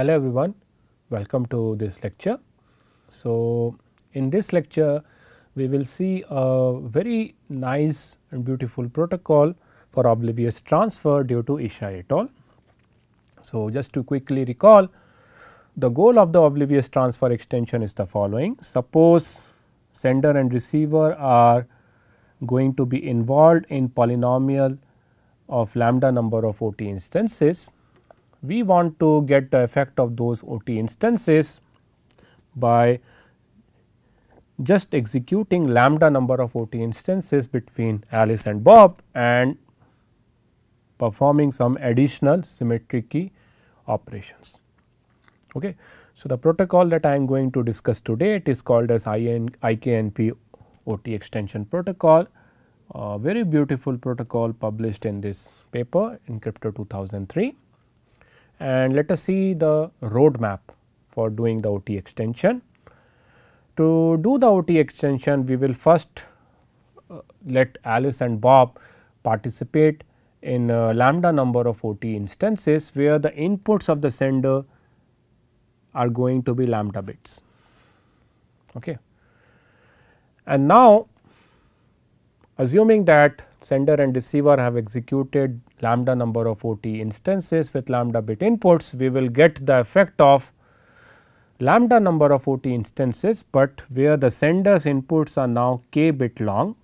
Hello everyone, welcome to this lecture. So, in this lecture we will see a very nice and beautiful protocol for oblivious transfer due to Isha et al. So, just to quickly recall the goal of the oblivious transfer extension is the following. Suppose sender and receiver are going to be involved in polynomial of lambda number of OT instances we want to get the effect of those OT instances by just executing lambda number of OT instances between Alice and Bob and performing some additional symmetric key operations. Okay. So, the protocol that I am going to discuss today it is called as IKNP OT extension protocol a very beautiful protocol published in this paper in crypto 2003 and let us see the roadmap for doing the OT extension. To do the OT extension, we will first uh, let Alice and Bob participate in uh, lambda number of OT instances where the inputs of the sender are going to be lambda bits. Okay. And now, assuming that sender and receiver have executed lambda number of OT instances with lambda bit inputs, we will get the effect of lambda number of OT instances, but where the sender's inputs are now k bit long,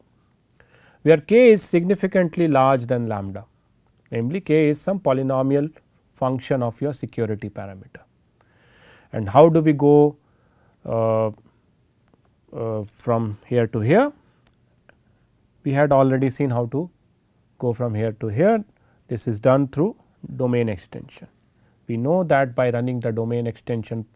where k is significantly large than lambda, namely k is some polynomial function of your security parameter. And how do we go uh, uh, from here to here? we had already seen how to go from here to here this is done through domain extension. We know that by running the domain extension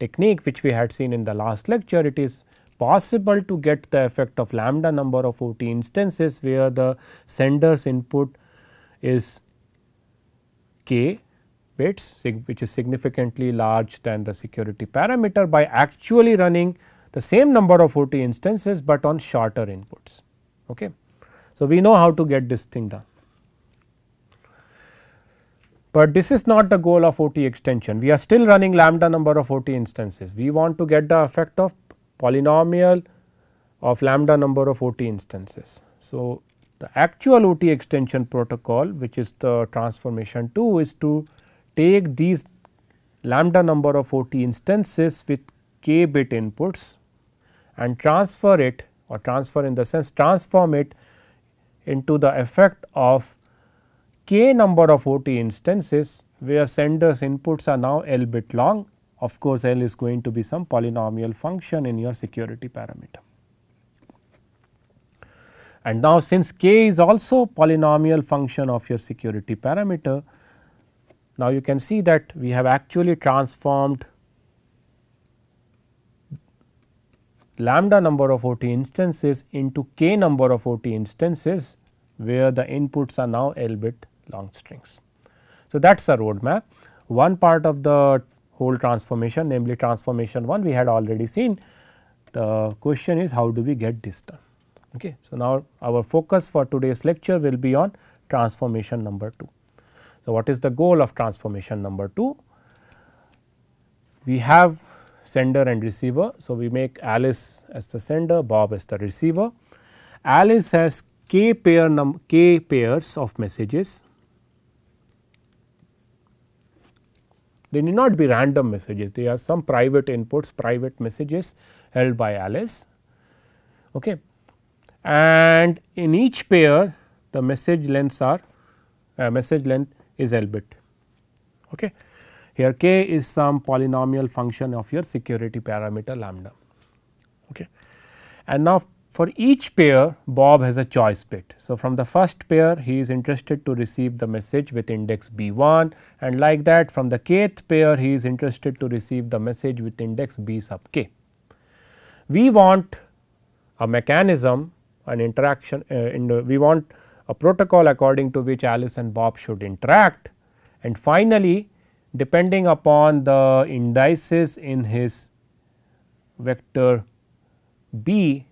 technique which we had seen in the last lecture it is possible to get the effect of lambda number of OT instances where the sender's input is k bits which is significantly large than the security parameter by actually running the same number of OT instances, but on shorter inputs. Okay. So, we know how to get this thing done. But this is not the goal of OT extension. We are still running lambda number of OT instances. We want to get the effect of polynomial of lambda number of OT instances. So, the actual OT extension protocol which is the transformation 2 is to take these lambda number of OT instances with k bit inputs and transfer it or transfer in the sense transform it into the effect of k number of OT instances where sender's inputs are now L bit long. Of course, L is going to be some polynomial function in your security parameter. And now, since k is also polynomial function of your security parameter, now you can see that we have actually transformed lambda number of OT instances into k number of OT instances where the inputs are now L bit long strings. So, that is the roadmap. One part of the whole transformation namely transformation 1 we had already seen. The question is how do we get this done. Okay. So, now our focus for today's lecture will be on transformation number 2. So, what is the goal of transformation number 2? We have sender and receiver. So, we make Alice as the sender, Bob as the receiver. Alice has k pair num k pairs of messages. They need not be random messages, they are some private inputs, private messages held by Alice. Okay. And in each pair the message lengths are uh, message length is L bit. Okay. Here k is some polynomial function of your security parameter lambda. Okay. And now for each pair Bob has a choice bit. So, from the first pair he is interested to receive the message with index B1 and like that from the kth pair he is interested to receive the message with index B sub k. We want a mechanism an interaction uh, in the, we want a protocol according to which Alice and Bob should interact and finally, depending upon the indices in his vector B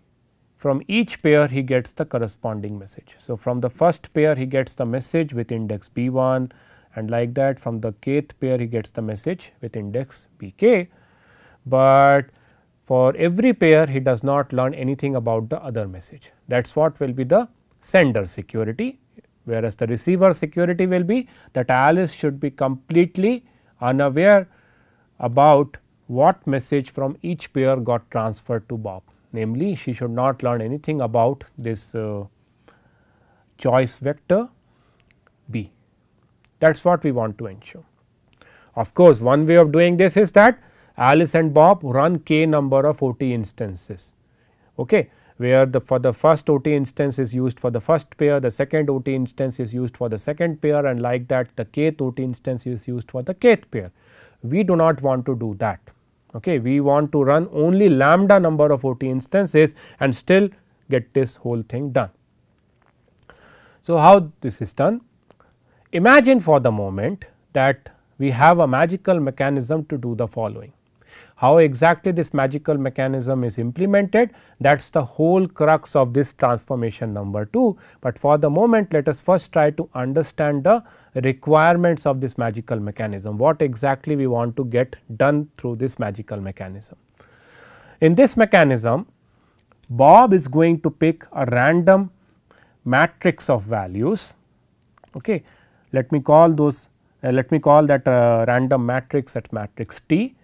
from each pair he gets the corresponding message. So, from the first pair he gets the message with index B1 and like that from the kth pair he gets the message with index Bk, but for every pair he does not learn anything about the other message. That is what will be the sender security whereas the receiver security will be that Alice should be completely unaware about what message from each pair got transferred to Bob. Namely, she should not learn anything about this uh, choice vector B. That is what we want to ensure. Of course, one way of doing this is that Alice and Bob run k number of OT instances. Okay where the for the first OT instance is used for the first pair, the second OT instance is used for the second pair and like that the kth OT instance is used for the kth pair. We do not want to do that. Okay. We want to run only lambda number of OT instances and still get this whole thing done. So, how this is done? Imagine for the moment that we have a magical mechanism to do the following. How exactly this magical mechanism is implemented that is the whole crux of this transformation number 2, but for the moment let us first try to understand the requirements of this magical mechanism, what exactly we want to get done through this magical mechanism. In this mechanism, Bob is going to pick a random matrix of values. Okay. Let me call those uh, let me call that uh, random matrix at matrix T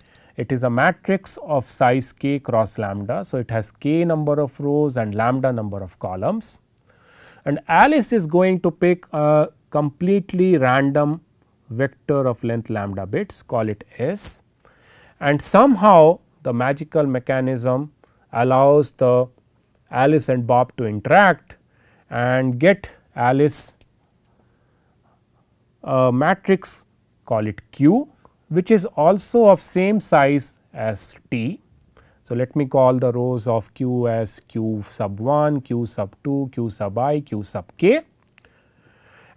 it is a matrix of size k cross lambda. So, it has k number of rows and lambda number of columns. And Alice is going to pick a completely random vector of length lambda bits, call it S. And somehow the magical mechanism allows the Alice and Bob to interact and get Alice a matrix call it Q which is also of same size as T. So, let me call the rows of Q as Q sub 1, Q sub 2, Q sub i, Q sub k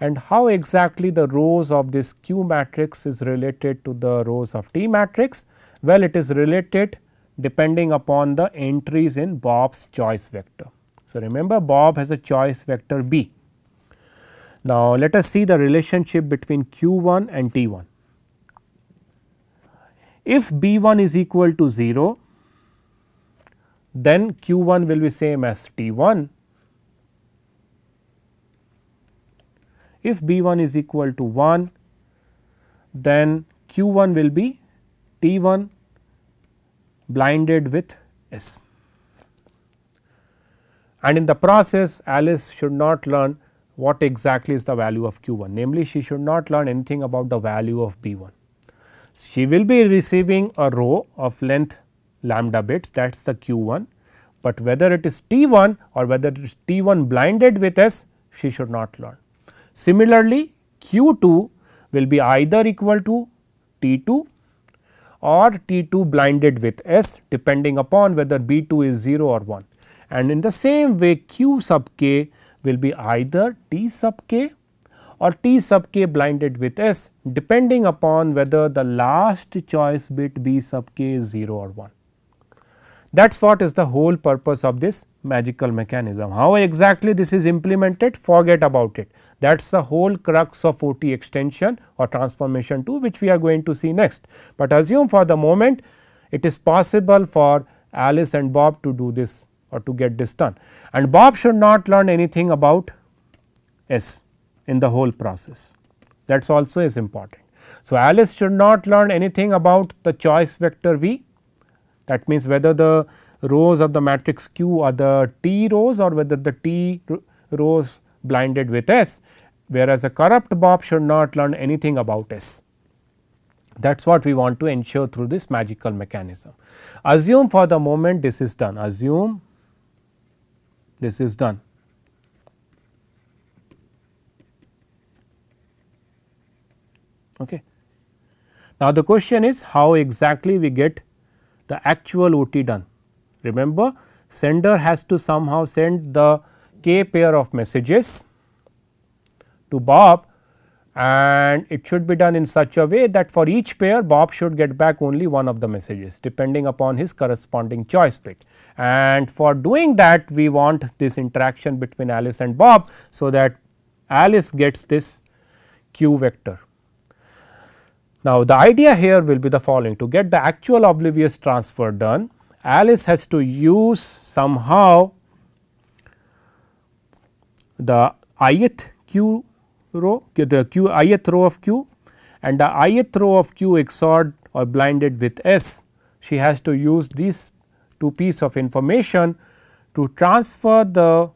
and how exactly the rows of this Q matrix is related to the rows of T matrix? Well, it is related depending upon the entries in Bob's choice vector. So, remember Bob has a choice vector B. Now, let us see the relationship between Q1 and T1. If B1 is equal to 0, then Q1 will be same as T1. If B1 is equal to 1, then Q1 will be T1 blinded with S. And in the process, Alice should not learn what exactly is the value of Q1, namely she should not learn anything about the value of B1 she will be receiving a row of length lambda bits that is the q 1, but whether it is t 1 or whether it is t 1 blinded with s she should not learn. Similarly, q 2 will be either equal to t 2 or t 2 blinded with s depending upon whether b 2 is 0 or 1 and in the same way q sub k will be either t sub k or T sub k blinded with S depending upon whether the last choice bit B sub k is 0 or 1. That is what is the whole purpose of this magical mechanism. How exactly this is implemented forget about it that is the whole crux of OT extension or transformation 2 which we are going to see next. But assume for the moment it is possible for Alice and Bob to do this or to get this done and Bob should not learn anything about S in the whole process that also is important. So, Alice should not learn anything about the choice vector V that means whether the rows of the matrix Q are the T rows or whether the T rows blinded with S whereas a corrupt Bob should not learn anything about S. That is what we want to ensure through this magical mechanism. Assume for the moment this is done, assume this is done. Now, the question is how exactly we get the actual OT done. Remember sender has to somehow send the k pair of messages to Bob and it should be done in such a way that for each pair Bob should get back only one of the messages depending upon his corresponding choice bit. And for doing that we want this interaction between Alice and Bob. So, that Alice gets this q vector now, the idea here will be the following to get the actual oblivious transfer done Alice has to use somehow the ith q row the q ith row of q and the ith row of q XORed or blinded with s. She has to use these two piece of information to transfer the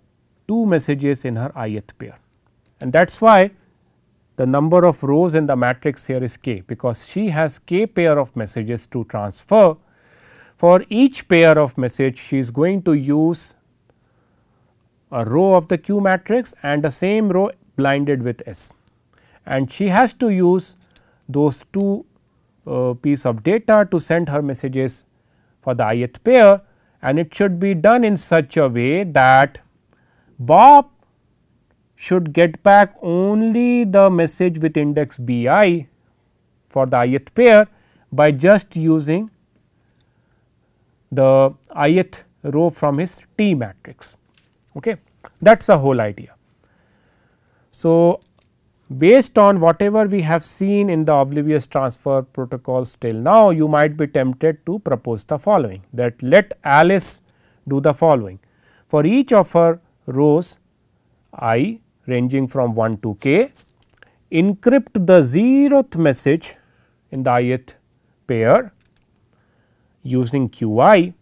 two messages in her ith pair and that is why the number of rows in the matrix here is k because she has k pair of messages to transfer. For each pair of message she is going to use a row of the Q matrix and the same row blinded with S and she has to use those two uh, piece of data to send her messages for the ith pair and it should be done in such a way that Bob should get back only the message with index b i for the ith pair by just using the ith row from his T matrix. Okay. That is the whole idea. So, based on whatever we have seen in the oblivious transfer protocols till now, you might be tempted to propose the following that let Alice do the following. For each of her rows i ranging from 1 to k, encrypt the zeroth message in the ith pair using qi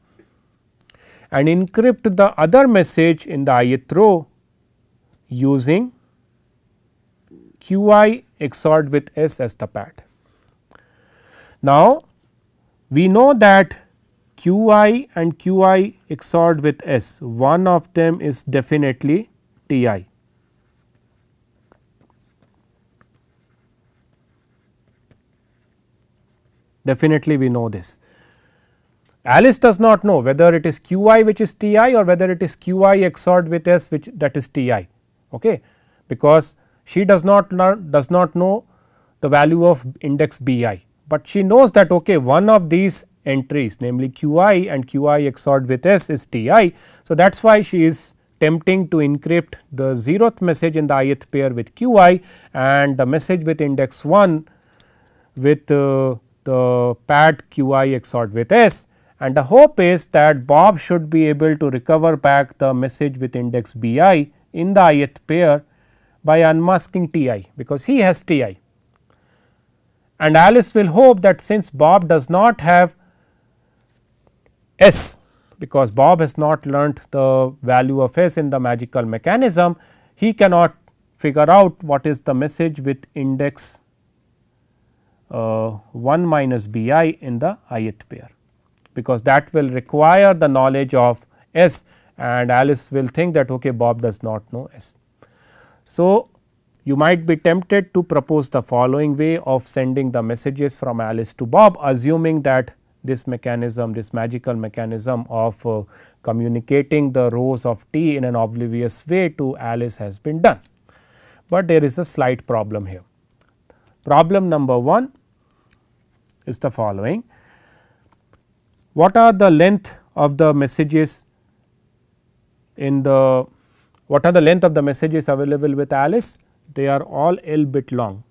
and encrypt the other message in the ith row using qi XORed with s as the pad. Now, we know that qi and qi XORed with s, one of them is definitely ti definitely we know this. Alice does not know whether it is q i which is t i or whether it is q i XORed with s which that is t i okay, because she does not does not know the value of index b i, but she knows that okay one of these entries namely q i and q i XORed with s is t i. So, that is why she is tempting to encrypt the zeroth message in the ith pair with q i and the message with index 1 with uh, the pad qi XORed with s and the hope is that Bob should be able to recover back the message with index bi in the ith pair by unmasking ti because he has ti. And Alice will hope that since Bob does not have s because Bob has not learnt the value of s in the magical mechanism, he cannot figure out what is the message with index uh, 1 minus b i in the ith pair, because that will require the knowledge of S and Alice will think that okay Bob does not know S. So, you might be tempted to propose the following way of sending the messages from Alice to Bob assuming that this mechanism this magical mechanism of uh, communicating the rows of T in an oblivious way to Alice has been done. But there is a slight problem here. Problem number 1 is the following. What are the length of the messages in the what are the length of the messages available with Alice? They are all L bit long,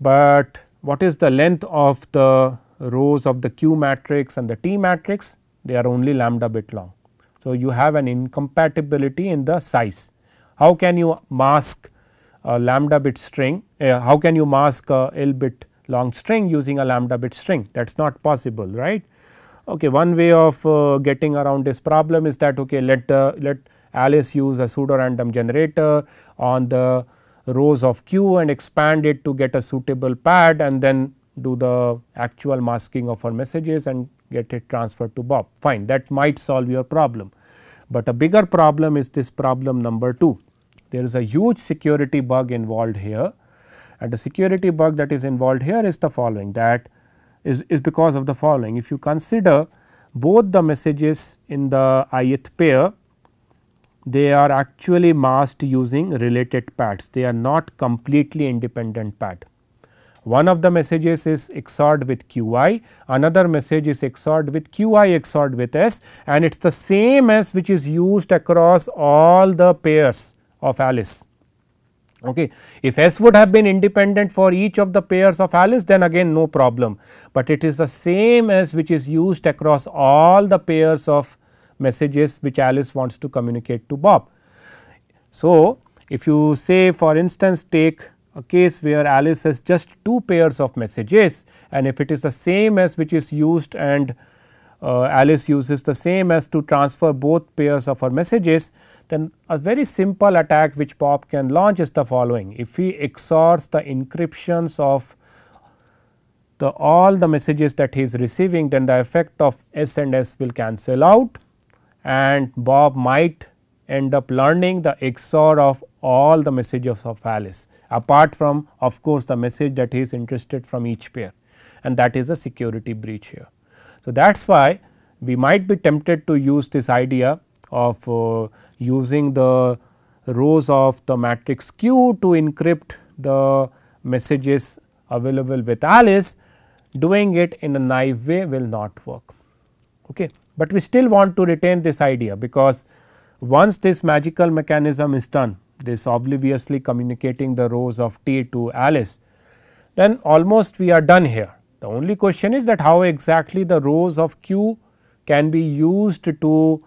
but what is the length of the rows of the Q matrix and the T matrix? They are only lambda bit long. So, you have an incompatibility in the size. How can you mask a lambda bit string, uh, how can you mask a L bit long string using a lambda bit string that is not possible right. Okay, one way of uh, getting around this problem is that okay let uh, let Alice use a pseudo random generator on the rows of Q and expand it to get a suitable pad and then do the actual masking of her messages and get it transferred to Bob fine that might solve your problem. But a bigger problem is this problem number 2 there is a huge security bug involved here and the security bug that is involved here is the following that is, is because of the following. If you consider both the messages in the ith pair, they are actually masked using related pads. They are not completely independent pad. One of the messages is XORed with Qi, another message is XORed with Qi XORed with S and it is the same S which is used across all the pairs of Alice. Okay. If S would have been independent for each of the pairs of Alice, then again no problem, but it is the same S which is used across all the pairs of messages which Alice wants to communicate to Bob. So, if you say for instance take a case where Alice has just two pairs of messages and if it is the same S which is used and uh, Alice uses the same S to transfer both pairs of her messages, then a very simple attack which POP can launch is the following. If he XORs the encryptions of the all the messages that he is receiving, then the effect of S and S will cancel out and Bob might end up learning the XOR of all the messages of Alice apart from of course, the message that he is interested from each pair and that is a security breach here. So, that is why we might be tempted to use this idea of uh, using the rows of the matrix Q to encrypt the messages available with Alice doing it in a naive way will not work. Okay. But we still want to retain this idea because once this magical mechanism is done this obliviously communicating the rows of T to Alice then almost we are done here. The only question is that how exactly the rows of Q can be used to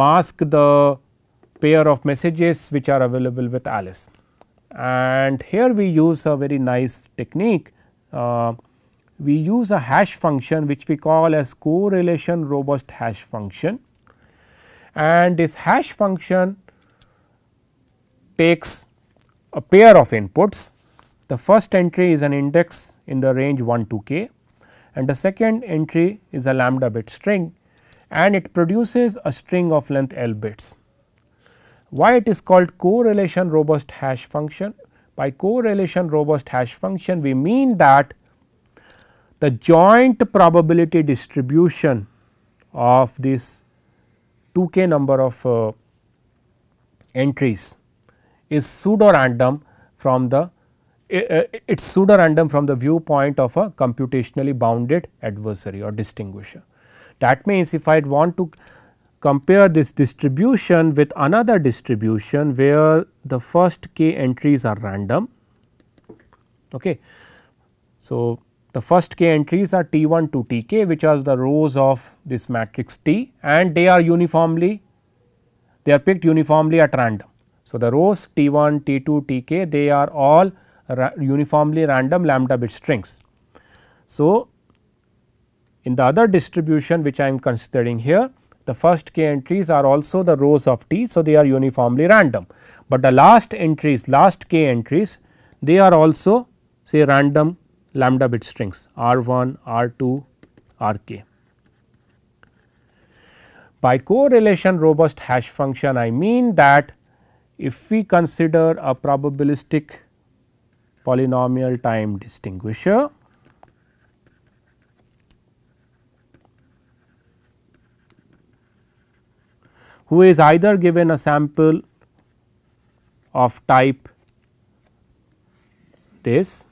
mask the pair of messages which are available with Alice. And here we use a very nice technique. Uh, we use a hash function which we call as correlation robust hash function. And this hash function takes a pair of inputs. The first entry is an index in the range 1 to k and the second entry is a lambda bit string and it produces a string of length L bits. Why it is called correlation robust hash function? By correlation robust hash function we mean that the joint probability distribution of this 2k number of uh, entries is pseudo random from the uh, it is pseudo random from the viewpoint of a computationally bounded adversary or distinguisher. That means, if I want to compare this distribution with another distribution where the first k entries are random. Okay. So, the first k entries are T 1 to T k which are the rows of this matrix T and they are uniformly they are picked uniformly at random. So, the rows T 1, T 2, T k they are all ra uniformly random lambda bit strings. So, in the other distribution which I am considering here, the first k entries are also the rows of t. So, they are uniformly random, but the last entries last k entries they are also say random lambda bit strings r 1, r 2, r k. By correlation robust hash function I mean that if we consider a probabilistic polynomial time distinguisher who is either given a sample of type this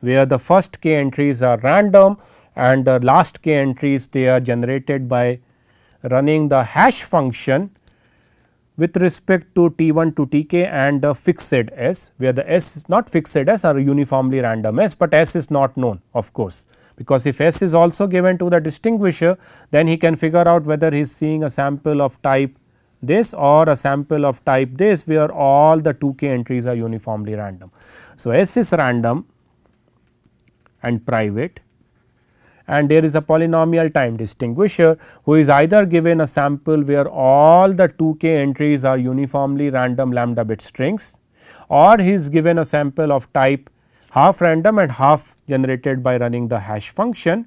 where the first k entries are random and the last k entries they are generated by running the hash function with respect to t 1 to t k and the fixed s where the s is not fixed s or uniformly random s, but s is not known of course because if S is also given to the distinguisher then he can figure out whether he is seeing a sample of type this or a sample of type this where all the 2k entries are uniformly random. So, S is random and private and there is a polynomial time distinguisher who is either given a sample where all the 2k entries are uniformly random lambda bit strings or he is given a sample of type half random and half generated by running the hash function,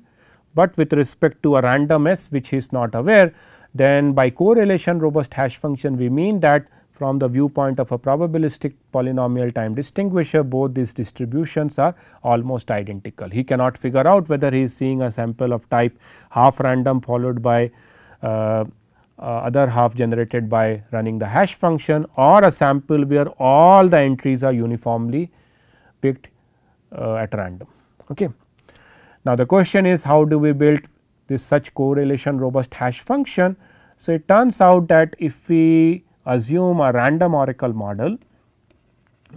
but with respect to a random s which is not aware then by correlation robust hash function we mean that from the viewpoint of a probabilistic polynomial time distinguisher both these distributions are almost identical. He cannot figure out whether he is seeing a sample of type half random followed by uh, uh, other half generated by running the hash function or a sample where all the entries are uniformly picked uh, at random. Okay. Now, the question is how do we build this such correlation robust hash function. So, it turns out that if we assume a random oracle model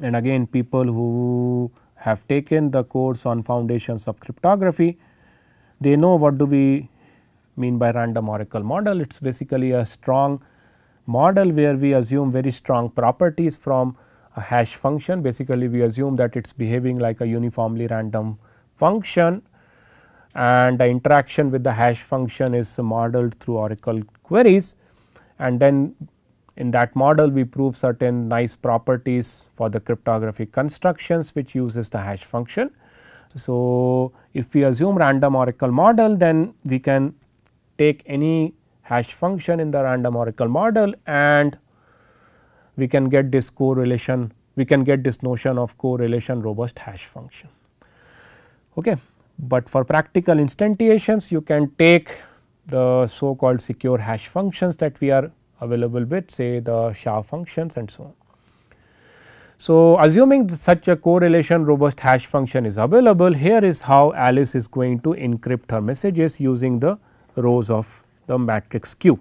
and again people who have taken the course on foundations of cryptography, they know what do we mean by random oracle model. It is basically a strong model where we assume very strong properties from a hash function. Basically, we assume that it is behaving like a uniformly random function and the interaction with the hash function is modeled through oracle queries and then in that model we prove certain nice properties for the cryptographic constructions which uses the hash function. So, if we assume random oracle model then we can take any hash function in the random oracle model and we can get this correlation, we can get this notion of correlation robust hash function. Okay. But for practical instantiations, you can take the so called secure hash functions that we are available with say the SHA functions and so on. So, assuming such a correlation robust hash function is available, here is how Alice is going to encrypt her messages using the rows of the matrix Q.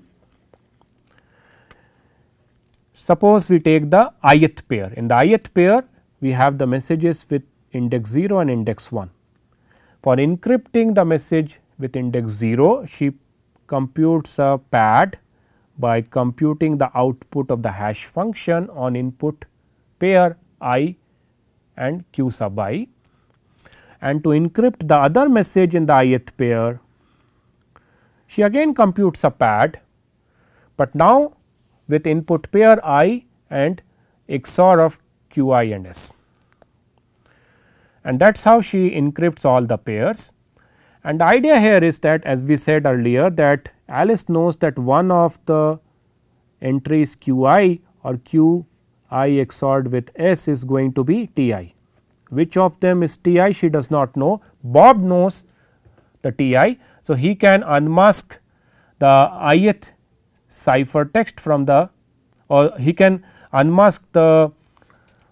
Suppose we take the ith pair. In the ith pair, we have the messages with index 0 and index 1. For encrypting the message with index 0, she computes a pad by computing the output of the hash function on input pair i and q sub i. And to encrypt the other message in the ith pair, she again computes a pad, but now with input pair i and XOR of q i and s. And that is how she encrypts all the pairs. And the idea here is that as we said earlier that Alice knows that one of the entries q i or q i XORed with s is going to be t i. Which of them is t i she does not know. Bob knows the t i. So, he can unmask the ith Cipher text from the or he can unmask the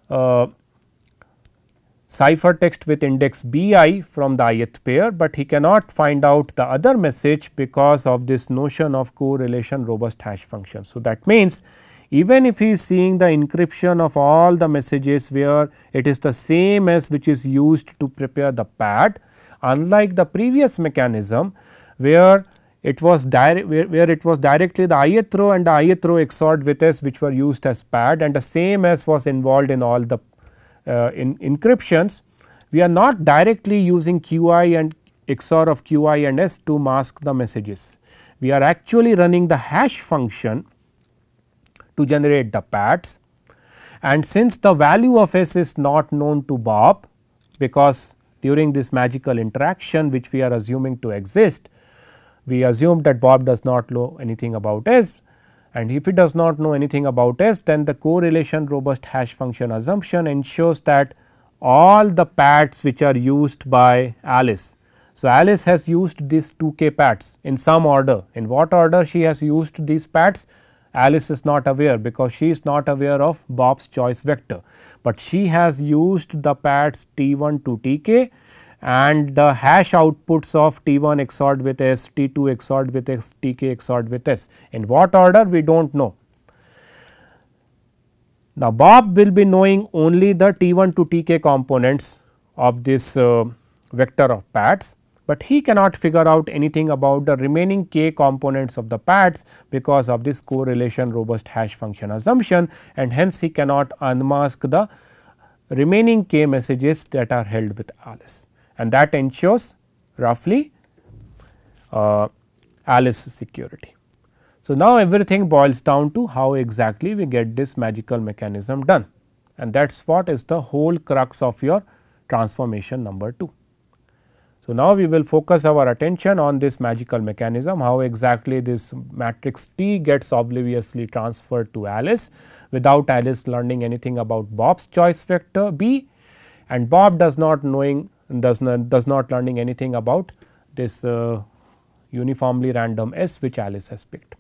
uh, text with index bi from the ith pair, but he cannot find out the other message because of this notion of correlation robust hash function. So, that means even if he is seeing the encryption of all the messages where it is the same as which is used to prepare the pad, unlike the previous mechanism where it was where, where, it was directly the ith row and the ith row XORed with S which were used as pad and the same S was involved in all the uh, in encryptions. We are not directly using QI and XOR of QI and S to mask the messages. We are actually running the hash function to generate the pads and since the value of S is not known to Bob because during this magical interaction which we are assuming to exist, we assume that Bob does not know anything about S and if he does not know anything about S then the correlation robust hash function assumption ensures that all the pads which are used by Alice. So, Alice has used these 2k pads in some order in what order she has used these pads Alice is not aware because she is not aware of Bob's choice vector, but she has used the pads t 1 to t k and the hash outputs of T1 XORed with S, T2 XORed with X, Tk XORed with S. In what order we do not know. Now, Bob will be knowing only the T1 to Tk components of this uh, vector of pads, but he cannot figure out anything about the remaining k components of the pads because of this correlation robust hash function assumption and hence he cannot unmask the remaining k messages that are held with Alice and that ensures roughly uh, Alice security. So, now everything boils down to how exactly we get this magical mechanism done and that is what is the whole crux of your transformation number 2. So, now we will focus our attention on this magical mechanism how exactly this matrix T gets obliviously transferred to Alice without Alice learning anything about Bob's choice vector B and Bob does not knowing does not does not learning anything about this uh, uniformly random S which Alice has picked.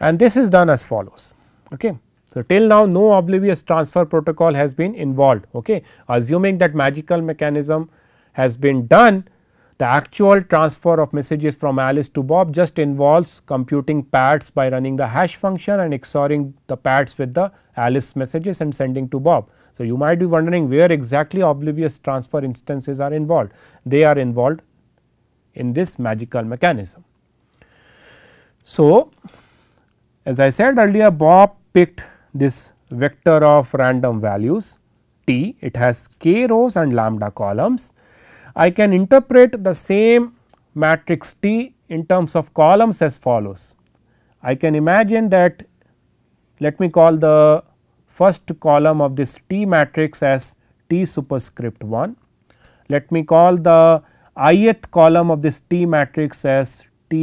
And this is done as follows. Okay. So, till now no oblivious transfer protocol has been involved. Okay. Assuming that magical mechanism has been done, the actual transfer of messages from Alice to Bob just involves computing pads by running the hash function and XORing the pads with the Alice messages and sending to Bob. So, you might be wondering where exactly oblivious transfer instances are involved. They are involved in this magical mechanism. So, as I said earlier Bob picked this vector of random values t, it has k rows and lambda columns. I can interpret the same matrix t in terms of columns as follows. I can imagine that let me call the first column of this T matrix as T superscript 1. Let me call the ith column of this T matrix as T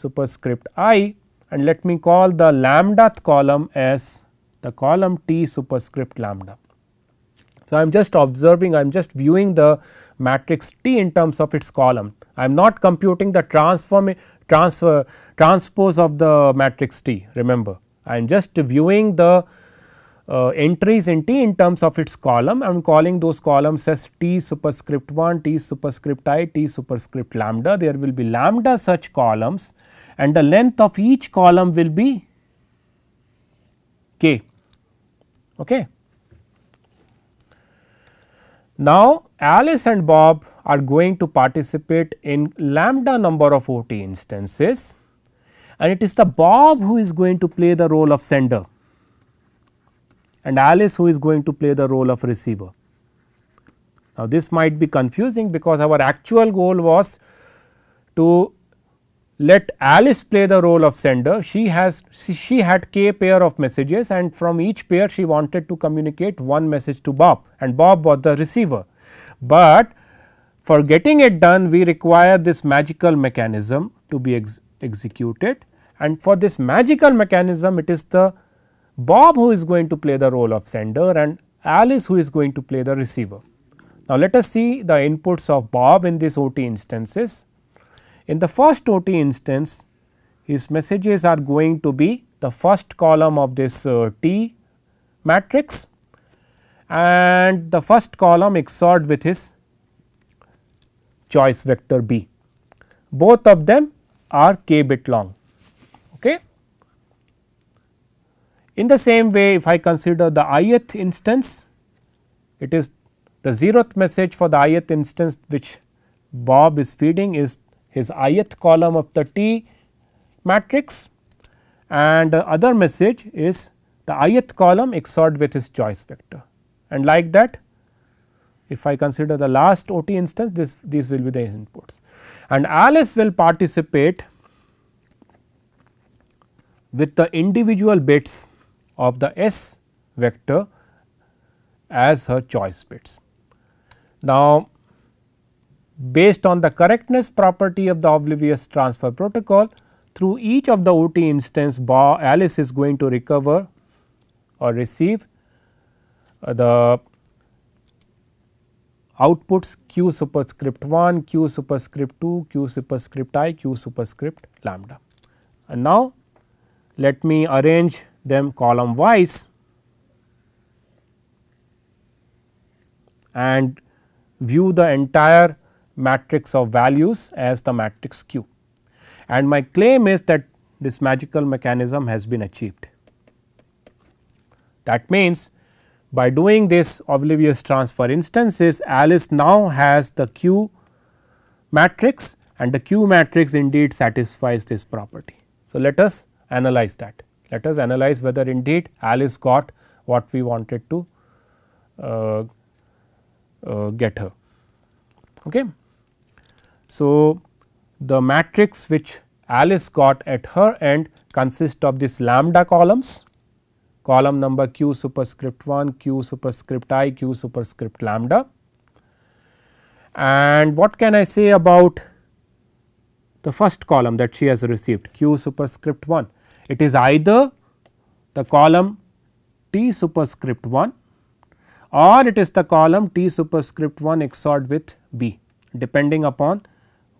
superscript i and let me call the lambda-th column as the column T superscript lambda. So, I am just observing, I am just viewing the matrix T in terms of its column. I am not computing the transform transfer transpose of the matrix T remember I am just viewing the uh, entries in T in terms of its column. I am calling those columns as T superscript 1, T superscript i, T superscript lambda. There will be lambda such columns and the length of each column will be k. Okay. Now, Alice and Bob are going to participate in lambda number of OT instances and it is the Bob who is going to play the role of sender and Alice who is going to play the role of receiver. Now, this might be confusing because our actual goal was to let Alice play the role of sender. She has she had k pair of messages and from each pair she wanted to communicate one message to Bob and Bob was the receiver. But for getting it done we require this magical mechanism to be ex executed and for this magical mechanism it is the Bob who is going to play the role of sender and Alice who is going to play the receiver. Now, let us see the inputs of Bob in these OT instances. In the first OT instance, his messages are going to be the first column of this uh, T matrix and the first column XORed with his choice vector B. Both of them are k bit long. Okay. In the same way if I consider the ith instance it is the zeroth message for the ith instance which Bob is feeding is his ith column of the T matrix and the other message is the ith column XORed with his choice vector. And like that if I consider the last OT instance this these will be the inputs and Alice will participate with the individual bits of the S vector as her choice bits. Now, based on the correctness property of the oblivious transfer protocol, through each of the OT instance bar Alice is going to recover or receive uh, the outputs q superscript 1, q superscript 2, q superscript i, q superscript lambda. And now, let me arrange them column wise and view the entire matrix of values as the matrix Q. And my claim is that this magical mechanism has been achieved. That means, by doing this Oblivious transfer instances, Alice now has the Q matrix and the Q matrix indeed satisfies this property. So, let us analyze that. Let us analyze whether indeed Alice got what we wanted to uh, uh, get her. Okay. So, the matrix which Alice got at her end consists of these lambda columns column number q superscript 1, q superscript i, q superscript lambda. And what can I say about the first column that she has received q superscript 1? It is either the column T superscript 1 or it is the column T superscript 1 XORed with B depending upon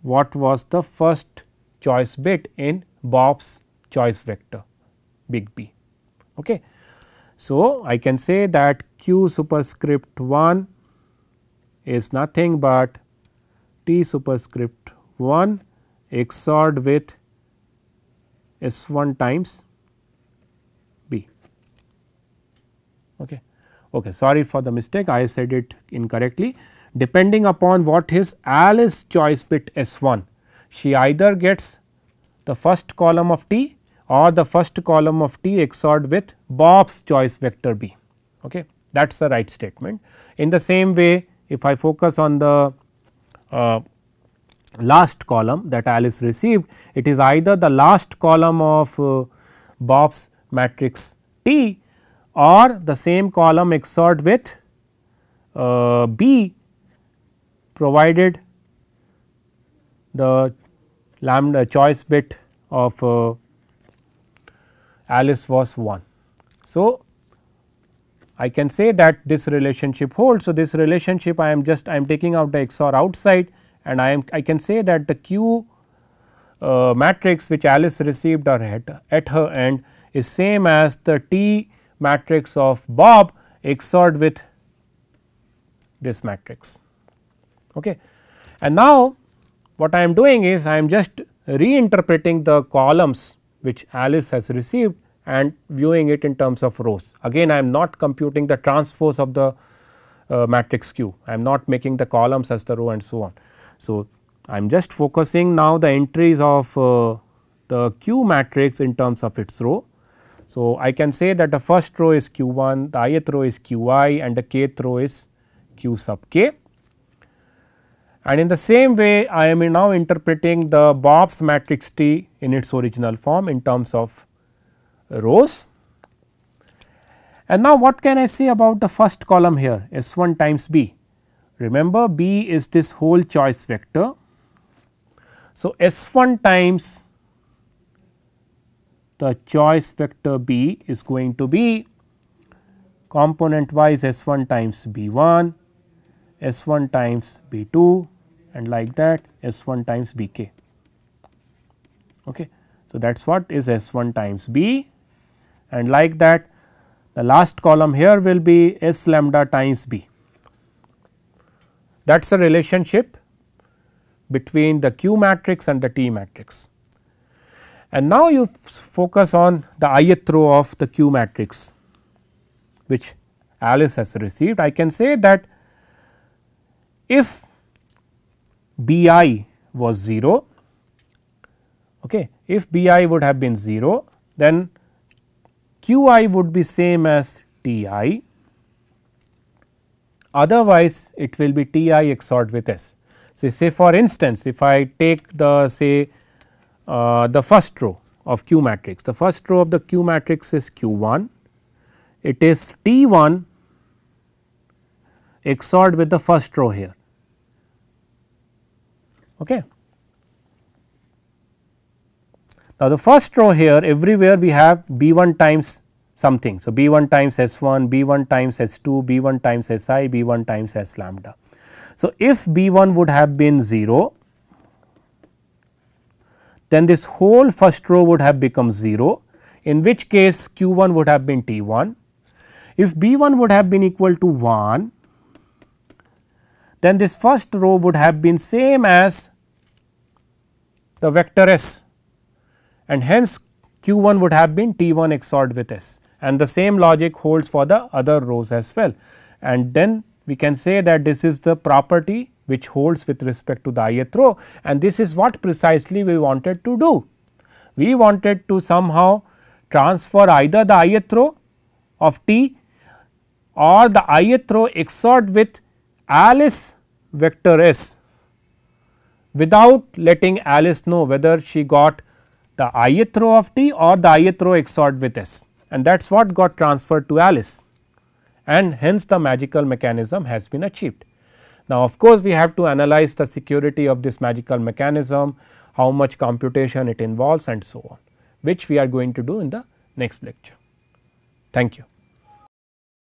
what was the first choice bit in Bob's choice vector big B. Okay. So, I can say that Q superscript 1 is nothing but T superscript 1 XORed with S 1 times B. Okay. okay. Sorry for the mistake, I said it incorrectly. Depending upon what his Alice choice bit S 1, she either gets the first column of T or the first column of T XORed with Bob's choice vector B. Okay. That is the right statement. In the same way, if I focus on the uh, last column that Alice received, it is either the last column of uh, Bob's matrix T or the same column XORed with uh, B provided the lambda choice bit of uh, Alice was 1. So, I can say that this relationship holds. So, this relationship I am just I am taking out the XOR outside and I am I can say that the Q uh, matrix which Alice received or at, at her end is same as the T matrix of Bob XORed with this matrix. Okay. And now, what I am doing is I am just reinterpreting the columns which Alice has received and viewing it in terms of rows. Again I am not computing the transpose of the uh, matrix Q, I am not making the columns as the row and so on. So, I am just focusing now the entries of uh, the Q matrix in terms of its row. So, I can say that the first row is Q1, the ith row is Qi and the kth row is Q sub k. And in the same way I am now interpreting the Bob's matrix T in its original form in terms of rows. And now what can I say about the first column here S1 times B. Remember B is this whole choice vector. So, S 1 times the choice vector B is going to be component wise S 1 times B 1, S 1 times B 2 and like that S 1 times B k. Okay. So, that is what is S 1 times B and like that the last column here will be S lambda times B that is the relationship between the Q matrix and the T matrix. And now you focus on the ith row of the Q matrix which Alice has received. I can say that if bi was 0, okay, if bi would have been 0 then qi would be same as ti otherwise it will be T i XORed with S. So, say for instance if I take the say uh, the first row of Q matrix, the first row of the Q matrix is Q 1, it is T 1 XORed with the first row here. Okay. Now, the first row here everywhere we have B 1 times something. So, B1 times S1, B1 times S2, B1 times Si, B1 times S lambda. So, if B1 would have been 0, then this whole first row would have become 0, in which case Q1 would have been T1. If B1 would have been equal to 1, then this first row would have been same as the vector S and hence Q1 would have been T1 XORed with S and the same logic holds for the other rows as well. And then we can say that this is the property which holds with respect to the ith row and this is what precisely we wanted to do. We wanted to somehow transfer either the ith row of t or the ith row XORed with Alice vector s without letting Alice know whether she got the ith row of t or the ith row XORed with s and that is what got transferred to Alice and hence the magical mechanism has been achieved. Now, of course, we have to analyze the security of this magical mechanism, how much computation it involves and so on, which we are going to do in the next lecture. Thank you.